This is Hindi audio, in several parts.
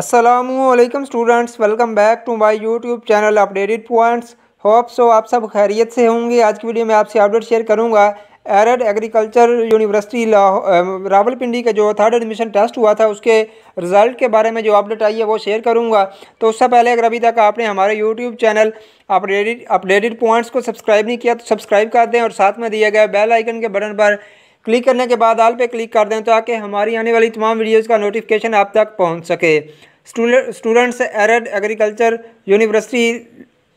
Aslam students welcome back to my YouTube channel updated points hope so आप सब खैरियत से होंगे आज की वीडियो में आपसे अपडेट शेयर करूंगा एरड एग्रीकल्चर यूनिवर्सिटी रावलपिंडी का जो थर्ड एडमिशन टेस्ट हुआ था उसके रिज़ल्ट के बारे में जो अपडेट आई है वो शेयर करूंगा तो उससे पहले अगर अभी तक आपने हमारे YouTube channel updated updated points को सब्सक्राइब नहीं किया तो सब्सक्राइब कर दें और साथ में दिया गया बेल आइकन के बटन पर क्लिक करने के बाद आल पे क्लिक कर दें ताकि हमारी आने वाली तमाम वीडियोस का नोटिफिकेशन आप तक पहुंच सके students arid agriculture university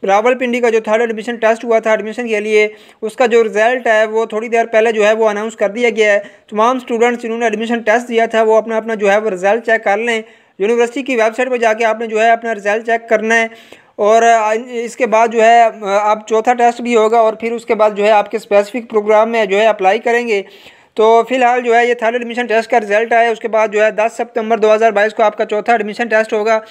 Rawalpindi का जो थर्ड एडमिशन टेस्ट हुआ था एडमिशन के लिए उसका जो रिज़ल्ट है वो थोड़ी देर पहले जो है वो अनाउंस कर दिया गया है तमाम स्टूडेंट्स जिन्होंने एडमिशन टेस्ट दिया था वो अपना अपना जो है वो रिज़ल्ट चेक कर लें यूनिवर्सिटी की वेबसाइट पर जाके आपने जो है अपना रिज़ल्ट चेक करना है और इसके बाद जो है आप चौथा टेस्ट भी होगा और फिर उसके बाद जो है आपके स्पेसिफिक प्रोग्राम में जो है अप्लाई करेंगे तो फिलहाल जो है ये थर्ड एडमिशन टेस्ट का रिजल्ट आया उसके बाद जो है दस सितंबर 2022 को आपका चौथा एडमिशन टेस्ट होगा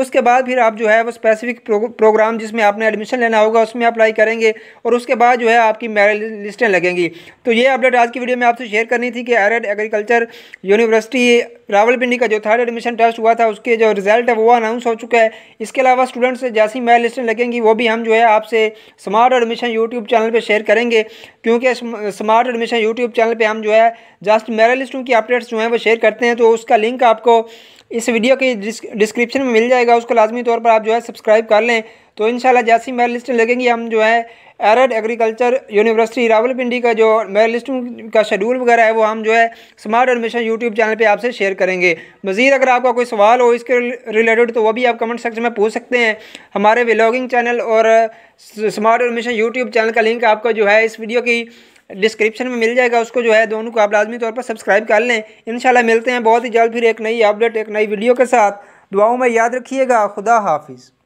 उसके बाद फिर आप जो है वो स्पेसिफिक प्रोग्राम जिसमें आपने एडमिशन लेना होगा उसमें अप्लाई करेंगे और उसके बाद जो है आपकी मेरिट लिस्टें लगेंगी तो ये अपडेट आज की वीडियो में आपसे शेयर करनी थी कि एरड एग्रीकल्चर यूनिवर्सिटी रावलपिंडी का जो थर्ड एडमिशन टेस्ट हुआ था उसके जो रिजल्ट है वो अनाउंस हो चुका है इसके अलावा स्टूडेंट्स जैसी मेरिट लिस्टें लगेंगी वो भी हम जो है आपसे स्मार्ट एडमिशन यूट्यूब चैनल पर शेयर करेंगे क्योंकि स्मार्ट एडमिशन यूट्यूब चैनल पर हम जो है जस्ट मेरिट लिस्टों की अपडेट्स जो हैं वो शेयर करते हैं तो उसका लिंक आपको इस वीडियो के डिस्क्रिप्शन में मिल जाएगा उसको लाजमी तौर पर आप जो है सब्सक्राइब कर लें तो इन शाला जैसी मेरे लिस्ट लगेंगी हम जो है एरड एग्रीकल्चर यूनिवर्सिटी रावलपिंडी का जो मेरे लिस्ट का शेड्यूल वगैरह है वो हम जो है स्मार्ट एडमिशन यूट्यूब चैनल पे आपसे शेयर करेंगे मज़ीद अगर आपका कोई सवाल हो इसके रिलेटेड तो वो भी आप कमेंट सेक्शन में पूछ सकते हैं हमारे व्लॉगिंग चैनल और स्मार्ट एडमिशन यूट्यूब चैनल का लिंक आपका जो है इस वीडियो की डिस्क्रिप्शन में मिल जाएगा उसको जो है दोनों को आप लाजमी तौर पर सब्सक्राइब कर लें इन मिलते हैं बहुत ही जल्द फिर एक नई अपडेट एक नई वीडियो के साथ दुआओं में याद रखिएगा खुदा हाफिज़